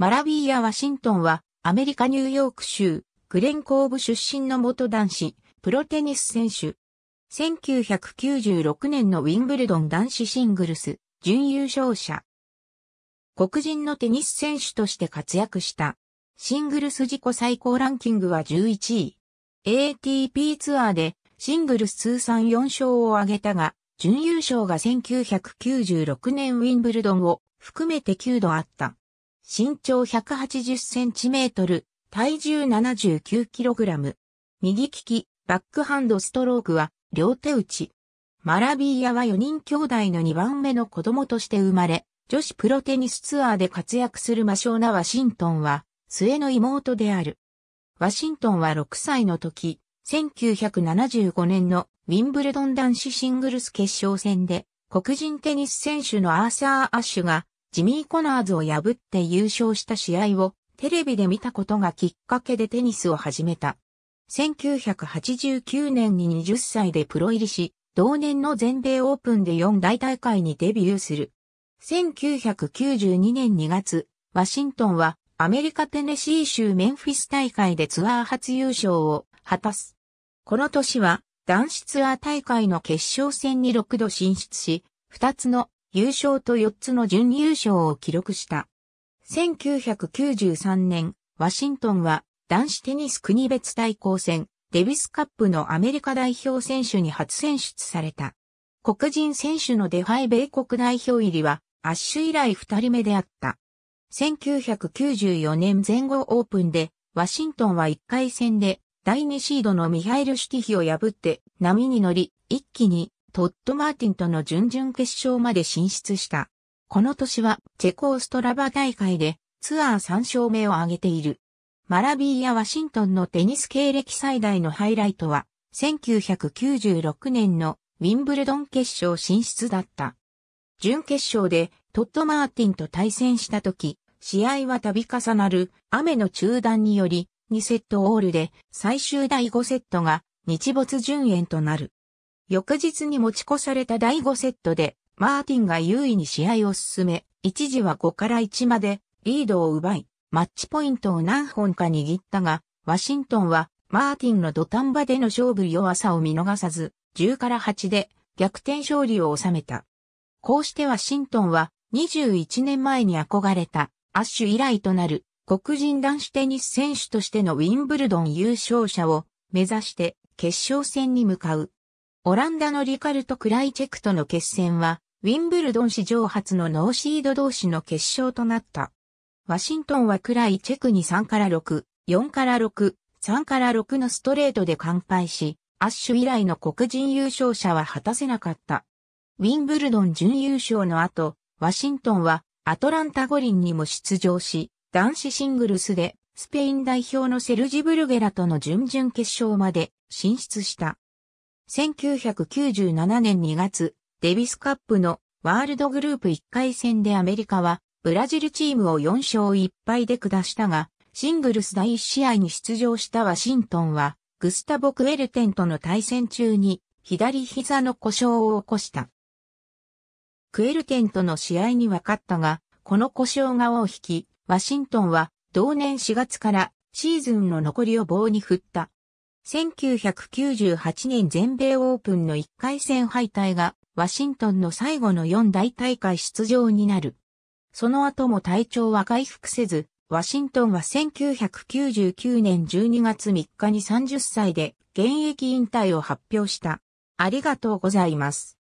マラビーやワシントンは、アメリカ・ニューヨーク州、グレンコーブ出身の元男子、プロテニス選手。1996年のウィンブルドン男子シングルス、準優勝者。黒人のテニス選手として活躍した。シングルス自己最高ランキングは11位。ATP ツアーでシングルス通算4勝を挙げたが、準優勝が1996年ウィンブルドンを含めて9度あった。身長180センチメートル、体重79キログラム。右利き、バックハンドストロークは両手打ち。マラビーヤは4人兄弟の2番目の子供として生まれ、女子プロテニスツアーで活躍する魔性なワシントンは、末の妹である。ワシントンは6歳の時、1975年のウィンブルドン男子シングルス決勝戦で、黒人テニス選手のアーサー・アッシュがジミー・コナーズを破って優勝した試合をテレビで見たことがきっかけでテニスを始めた。1989年に20歳でプロ入りし、同年の全米オープンで4大大会にデビューする。1992年2月、ワシントンはアメリカテネシー州メンフィス大会でツアー初優勝を果たす。この年は男子ツアー大会の決勝戦に6度進出し、2つの優勝と4つの準優勝を記録した。1993年、ワシントンは男子テニス国別対抗戦、デビスカップのアメリカ代表選手に初選出された。黒人選手のデファイ米国代表入りは、アッシュ以来2人目であった。1994年前後オープンで、ワシントンは1回戦で、第2シードのミハイル・シュティヒを破って、波に乗り、一気にトッド・マーティンとの準々決勝まで進出した。この年はチェコオストラバ大会でツアー3勝目を挙げている。マラビーやワシントンのテニス経歴最大のハイライトは、1996年のウィンブルドン決勝進出だった。準決勝でトッド・マーティンと対戦した時、試合は度重なる雨の中断により2セットオールで最終第5セットが日没順延となる。翌日に持ち越された第5セットで、マーティンが優位に試合を進め、一時は5から1までリードを奪い、マッチポイントを何本か握ったが、ワシントンはマーティンの土壇場での勝負弱さを見逃さず、10から8で逆転勝利を収めた。こうしてワシントンは21年前に憧れたアッシュ以来となる黒人男子テニス選手としてのウィンブルドン優勝者を目指して決勝戦に向かう。オランダのリカルト・クライチェクとの決戦は、ウィンブルドン史上初のノーシード同士の決勝となった。ワシントンはクライチェクに3から6、4から6、3から6のストレートで完敗し、アッシュ以来の黒人優勝者は果たせなかった。ウィンブルドン準優勝の後、ワシントンはアトランタ五輪にも出場し、男子シングルスでスペイン代表のセルジブルゲラとの準々決勝まで進出した。1997年2月、デビスカップのワールドグループ1回戦でアメリカはブラジルチームを4勝1敗で下したが、シングルス第1試合に出場したワシントンは、グスタボ・クエルテンとの対戦中に左膝の故障を起こした。クエルテンとの試合に分かったが、この故障が尾を引き、ワシントンは同年4月からシーズンの残りを棒に振った。1998年全米オープンの1回戦敗退がワシントンの最後の4大大会出場になる。その後も体調は回復せず、ワシントンは1999年12月3日に30歳で現役引退を発表した。ありがとうございます。